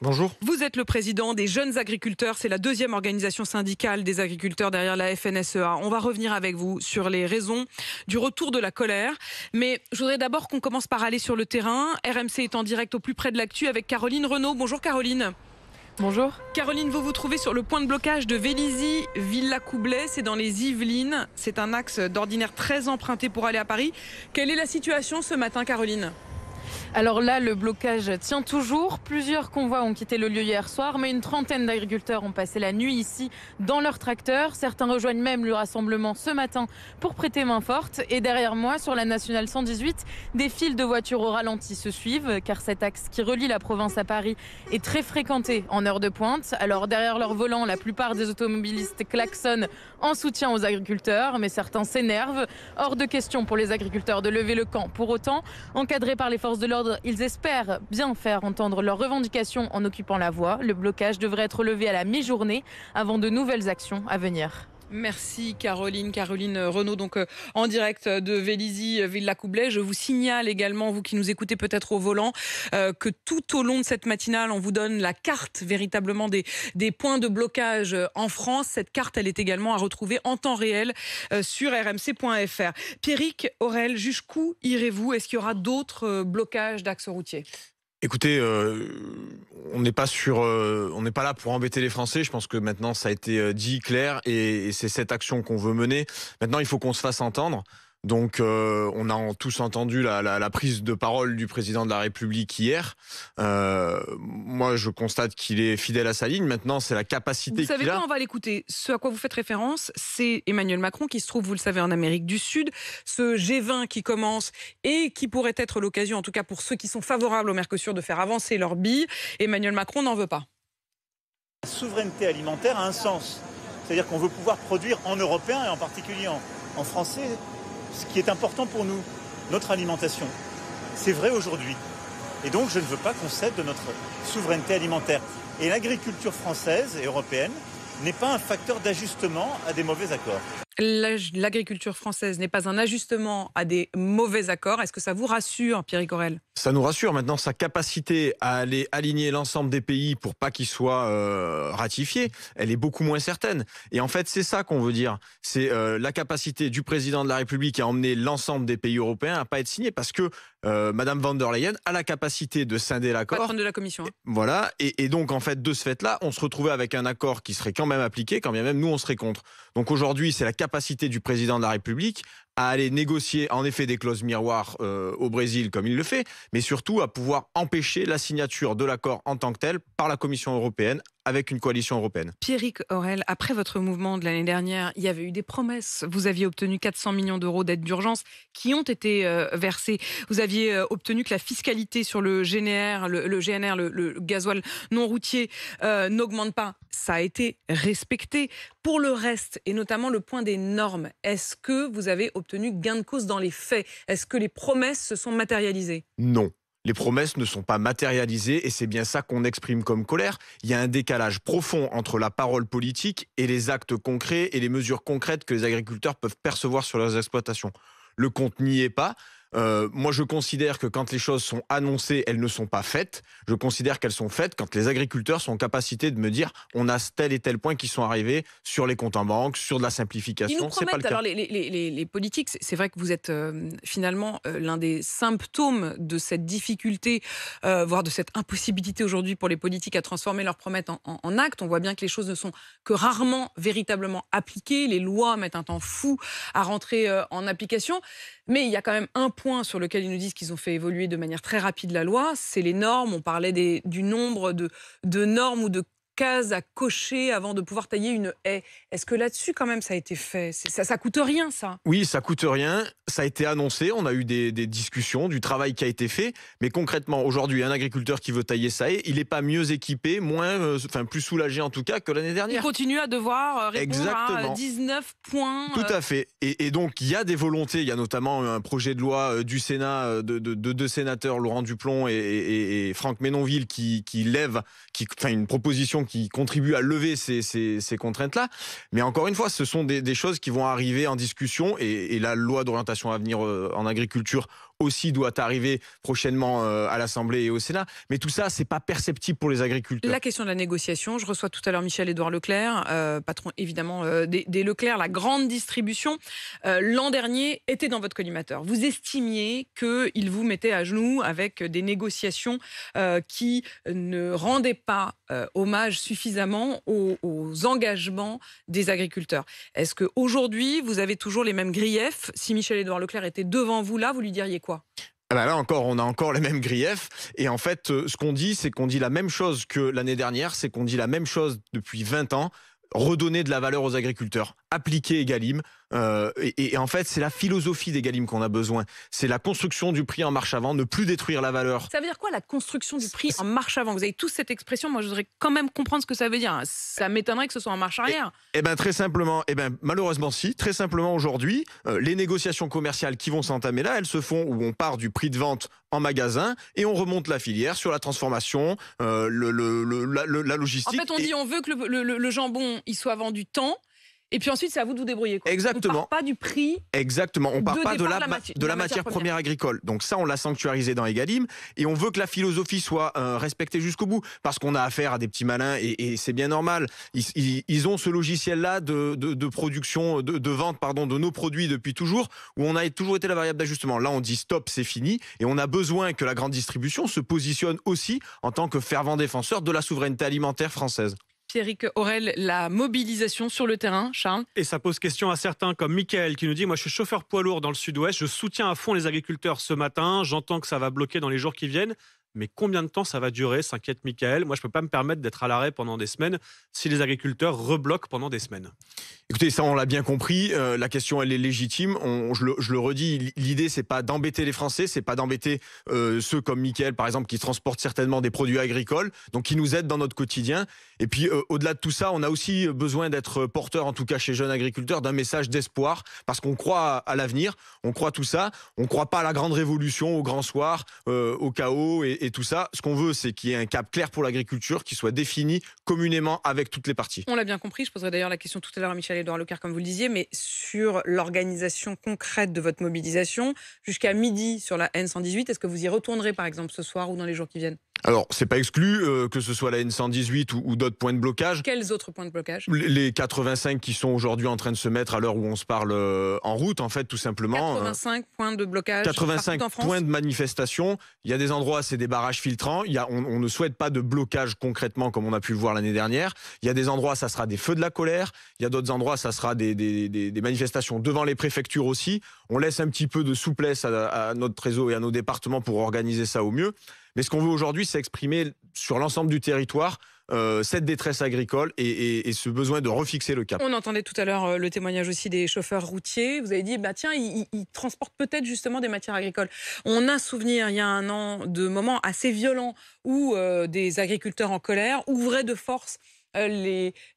Bonjour. Vous êtes le président des Jeunes Agriculteurs. C'est la deuxième organisation syndicale des agriculteurs derrière la FNSEA. On va revenir avec vous sur les raisons du retour de la colère. Mais je voudrais d'abord qu'on commence par aller sur le terrain. RMC est en direct au plus près de l'actu avec Caroline Renaud. Bonjour Caroline. Bonjour. Caroline, vous vous trouvez sur le point de blocage de Vélizy, villacoublay c'est dans les Yvelines. C'est un axe d'ordinaire très emprunté pour aller à Paris. Quelle est la situation ce matin, Caroline alors là, le blocage tient toujours. Plusieurs convois ont quitté le lieu hier soir, mais une trentaine d'agriculteurs ont passé la nuit ici dans leur tracteur. Certains rejoignent même le rassemblement ce matin pour prêter main forte. Et derrière moi, sur la nationale 118, des files de voitures au ralenti se suivent, car cet axe qui relie la province à Paris est très fréquenté en heure de pointe. Alors derrière leur volant, la plupart des automobilistes klaxonnent en soutien aux agriculteurs, mais certains s'énervent. Hors de question pour les agriculteurs de lever le camp. Pour autant, encadrés par les forces de l'ordre, ils espèrent bien faire entendre leurs revendications en occupant la voie. Le blocage devrait être levé à la mi-journée avant de nouvelles actions à venir. Merci Caroline, Caroline Renaud, donc euh, en direct de Vélizy, villacoublay Je vous signale également, vous qui nous écoutez peut-être au volant, euh, que tout au long de cette matinale, on vous donne la carte véritablement des, points de blocage euh, en France. Cette carte, elle est également à retrouver en temps réel sur rmc.fr. Pierrick, Aurel, jusqu'où irez-vous Est-ce qu'il y aura d'autres blocages d'axes routiers Écoutez, euh, on n'est pas sur, euh, on n'est pas là pour embêter les Français. Je pense que maintenant ça a été euh, dit clair et c'est cette action qu'on veut mener. Maintenant, il faut qu'on se fasse entendre. Donc, euh, on a tous entendu la, prise de parole du président de la République hier. Euh, moi, je constate qu'il est fidèle à sa ligne. Maintenant, c'est la capacité. Vous savez quoi On va l'écouter. Ce à quoi vous faites référence, c'est Emmanuel Macron qui se trouve, vous le savez, en Amérique du Sud. Ce G20 qui commence et qui pourrait être l'occasion, en tout cas pour ceux qui sont favorables au Mercosur, de faire avancer leur bille. Emmanuel Macron n'en veut pas. La souveraineté alimentaire a un sens. C'est-à-dire qu'on veut pouvoir produire en européen et en particulier en français ce qui est important pour nous, notre alimentation. C'est vrai aujourd'hui. Et donc je ne veux pas qu'on cède de notre souveraineté alimentaire. Et l'agriculture française et européenne n'est pas un facteur d'ajustement à des mauvais accords l'agriculture française n'est pas un ajustement à des mauvais accords. Est-ce que ça vous rassure, Pierre Corel Ça nous rassure. Maintenant, sa capacité à aller aligner l'ensemble des pays pour pas qu'ils soient ratifié, euh, ratifiés, elle est beaucoup moins certaine. Et en fait, c'est ça qu'on veut dire. C'est euh, la capacité du président de la République à emmener l'ensemble des pays européens à pas être signé parce que Mme euh, Madame van der Leyen a la capacité de scinder l'accord. de la Commission. Hein. Voilà. Et, et, donc, en fait, de ce fait-là, on se retrouvait avec un accord qui serait quand même appliqué, quand bien même nous, on serait contre. Donc aujourd'hui, c'est la capacité capacité du président de la République à aller négocier en effet des clauses miroirs euh, au Brésil comme il le fait, mais surtout à pouvoir empêcher la signature de l'accord en tant que tel par la Commission européenne avec une coalition européenne. Pierrick Aurel, après votre mouvement de l'année dernière, il y avait eu des promesses. Vous aviez obtenu 400 millions d'euros d'aide d'urgence qui ont été euh, versés. Vous aviez euh, obtenu que la fiscalité sur le GNR, le, GNR, le, gasoil non routier, n'augmente pas. Ça a été respecté. Pour le reste, et notamment le point des normes, est-ce que vous avez obtenu tenu gain de cause dans les faits. Est-ce que les promesses se sont matérialisées Non les promesses ne sont pas matérialisées et c'est bien ça qu'on exprime comme colère. Il y a un décalage profond entre la parole politique et les actes concrets et les mesures concrètes que les agriculteurs peuvent percevoir sur leurs exploitations. Le compte n'y est pas. Euh, moi, je considère que quand les choses sont annoncées, elles ne sont pas faites. Je considère qu'elles sont faites quand les agriculteurs sont en capacité de me dire on a tel et tel point qui sont arrivés sur les comptes en banque, sur de la simplification. Ils nous pas le cas. alors les, politiques, c'est vrai que vous êtes euh, finalement euh, l'un des symptômes de cette difficulté, voire de cette impossibilité aujourd'hui pour les politiques à transformer leurs promesses en, en, en actes. On voit bien que les choses ne sont que rarement véritablement appliquées. Les lois mettent un temps fou à rentrer en application. Mais il y a quand même un point sur lequel ils nous disent qu'ils ont fait évoluer de manière très rapide la loi, c'est les normes. On parlait des, du nombre de, de normes ou de cases à cocher avant de pouvoir tailler une haie. Est-ce que là-dessus, quand même, ça a été fait ça, ça coûte rien, ça Oui, ça coûte rien. Ça a été annoncé. On a eu des, discussions, du travail qui a été fait. Mais concrètement, aujourd'hui, un agriculteur qui veut tailler sa haie, il n'est pas mieux équipé, moins, euh, enfin, plus soulagé en tout cas que l'année dernière. Il continue à devoir euh, répondre à 19 points. Tout euh. à fait. Et, donc, il y a des volontés. Il y a notamment un projet de loi du Sénat de, deux sénateurs, Laurent Duplon et, Franck Ménonville, qui, qui lève qui, enfin, une proposition qui contribuent à lever ces, contraintes-là. Mais encore une fois, ce sont des, choses qui vont arriver en discussion et la loi d'orientation à venir euh, en agriculture aussi doit arriver prochainement euh, à l'Assemblée et au Sénat. Mais tout ça, c'est pas perceptible pour les agriculteurs. La question de la négociation, je reçois tout à l'heure Michel-Édouard Leclerc, euh, patron évidemment euh, des, Leclerc, la grande distribution, l'an dernier était dans votre collimateur. Vous estimiez qu'il vous mettait à genoux avec des négociations qui ne rendaient pas hommage suffisamment aux, engagements des agriculteurs. Est-ce qu'aujourd'hui, vous avez toujours les mêmes griefs Si Michel-Édouard Leclerc était devant vous là, vous lui diriez quoi ah bah là encore, on a encore les mêmes griefs. Et en fait, euh, ce qu'on dit, c'est qu'on dit la même chose que l'année dernière, c'est qu'on dit la même chose depuis 20 ans redonner de la valeur aux agriculteurs, appliquer Egalim, euh, et, en fait, c'est la philosophie des Galim qu'on a besoin. C'est la construction du prix en marche avant, ne plus détruire la valeur. Ça veut dire quoi la construction du prix en marche avant Vous avez tous cette expression. Moi, je voudrais quand même comprendre ce que ça veut dire. Ça m'étonnerait que ce soit en marche eh, arrière. Eh bien, très simplement. et eh ben, malheureusement, si. Très simplement, aujourd'hui, euh, les négociations commerciales qui vont s'entamer là, elles se font où on part du prix de vente en magasin et on remonte la filière sur la transformation, euh, la, logistique. En fait, on dit on veut que le, jambon il soit vendu tant et puis ensuite, c'est à vous de vous débrouiller. Exactement. On ne part pas du prix. Exactement. On ne pas de la, de la, matière, première. agricole. Donc ça, on l'a sanctuarisé dans Egalim. Et on veut que la philosophie soit euh, respectée jusqu'au bout. Parce qu'on a affaire à des petits malins et, c'est bien normal. Ils, ont ce logiciel-là de, de, production, de, vente, pardon, de nos produits depuis toujours, où on a toujours été la variable d'ajustement. Là, on dit stop, c'est fini. Et on a besoin que la grande distribution se positionne aussi en tant que fervent défenseur de la souveraineté alimentaire française. Pierrick Aurel, la mobilisation sur le terrain, Charles Et ça pose question à certains comme Michael qui nous dit Moi, je suis chauffeur poids lourd dans le sud-ouest, je soutiens à fond les agriculteurs ce matin, j'entends que ça va bloquer dans les jours qui viennent. Mais combien de temps ça va durer s'inquiète Michael. Moi, je ne peux pas me permettre d'être à l'arrêt pendant des semaines si les agriculteurs rebloquent pendant des semaines. Écoutez, ça, on l'a bien compris. Euh, la question, elle est légitime. je, le, redis, l'idée, c'est pas d'embêter les Français, c'est pas d'embêter euh, ceux comme Mickaël, par exemple, qui transportent certainement des produits agricoles, donc qui nous aident dans notre quotidien. Et puis, euh, au-delà de tout ça, on a aussi besoin d'être porteur, en tout cas chez jeunes agriculteurs, d'un message d'espoir, parce qu'on croit à, l'avenir, on croit tout ça, on croit pas à la grande révolution, au grand soir, au chaos et, et tout ça. Ce qu'on veut, c'est qu'il y ait un cap clair pour l'agriculture, qui soit défini communément avec toutes les parties. On l'a bien compris. Je poserai d'ailleurs la question tout à l'heure à Michel Édouard Leclerc, comme vous le disiez, mais sur l'organisation concrète de votre mobilisation jusqu'à midi sur la N118. Est-ce que vous y retournerez, par exemple, ce soir ou dans les jours qui viennent alors, c'est pas exclu euh, que ce soit la N118 ou, d'autres points de blocage. Quels autres points de blocage Les 85 qui sont aujourd'hui en train de se mettre à l'heure où on se parle euh, en route, en fait, tout simplement. 85 euh, points de blocage. 85 en points de manifestation. Il y a des endroits, c'est des barrages filtrants. Il on, ne souhaite pas de blocage concrètement, comme on a pu le voir l'année dernière. Il y a des endroits, ça sera des feux de la colère. Il y a d'autres endroits, ça sera des, manifestations devant les préfectures aussi. On laisse un petit peu de souplesse à, à notre réseau et à nos départements pour organiser ça au mieux. Mais ce qu'on veut aujourd'hui, c'est exprimer sur l'ensemble du territoire euh, cette détresse agricole et, ce besoin de refixer le cap. On entendait tout à l'heure euh, le témoignage aussi des chauffeurs routiers. Vous avez dit, bah tiens, ils, transportent peut-être justement des matières agricoles. On a souvenir il y a un an de moments assez violents où euh, des agriculteurs en colère ouvraient de force euh,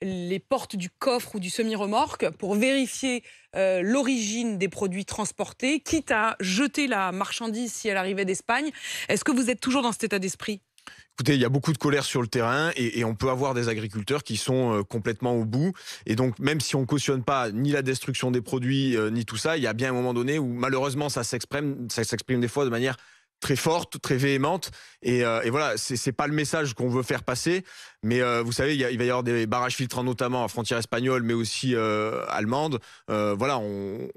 les, portes du coffre ou du semi-remorque pour vérifier euh, l'origine des produits transportés, quitte à jeter la marchandise si elle arrivait d'Espagne. Est-ce que vous êtes toujours dans cet état d'esprit Écoutez, il y a beaucoup de colère sur le terrain et, on peut avoir des agriculteurs qui sont euh, complètement au bout. Et donc, même si on cautionne pas ni la destruction des produits ni tout ça, il y a bien un moment donné où malheureusement ça s'exprime, ça s'exprime des fois de manière très forte, très véhémente. Et, euh, et voilà, c'est pas le message qu'on veut faire passer. Mais euh, vous savez, il, va y avoir des barrages filtrants, notamment à frontière espagnole, mais aussi euh, allemande. voilà, on,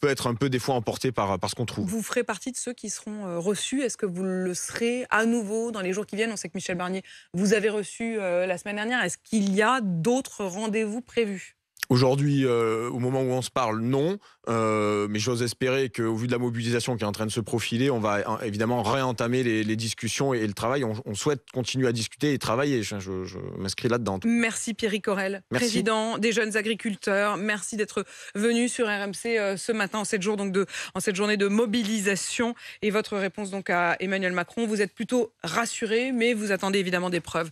peut être un peu des fois emporté par, par ce qu'on trouve. Vous ferez partie de ceux qui seront reçus. Est-ce que vous le serez à nouveau dans les jours qui viennent On sait que Michel Barnier vous avez reçu la semaine dernière. Est-ce qu'il y a d'autres rendez-vous prévus Aujourd'hui, euh, au moment où on se parle, non. Euh, mais j'ose espérer qu'au vu de la mobilisation qui est en train de se profiler, on va hein, évidemment réentamer les, discussions et, le travail. On, souhaite continuer à discuter et travailler. Je, m'inscris là-dedans. Merci Pierre Corel, président des jeunes agriculteurs. Merci d'être venu sur RMC euh, ce matin, en cette, donc de, en cette journée de mobilisation. Et votre réponse donc à Emmanuel Macron, vous êtes plutôt rassuré, mais vous attendez évidemment des preuves.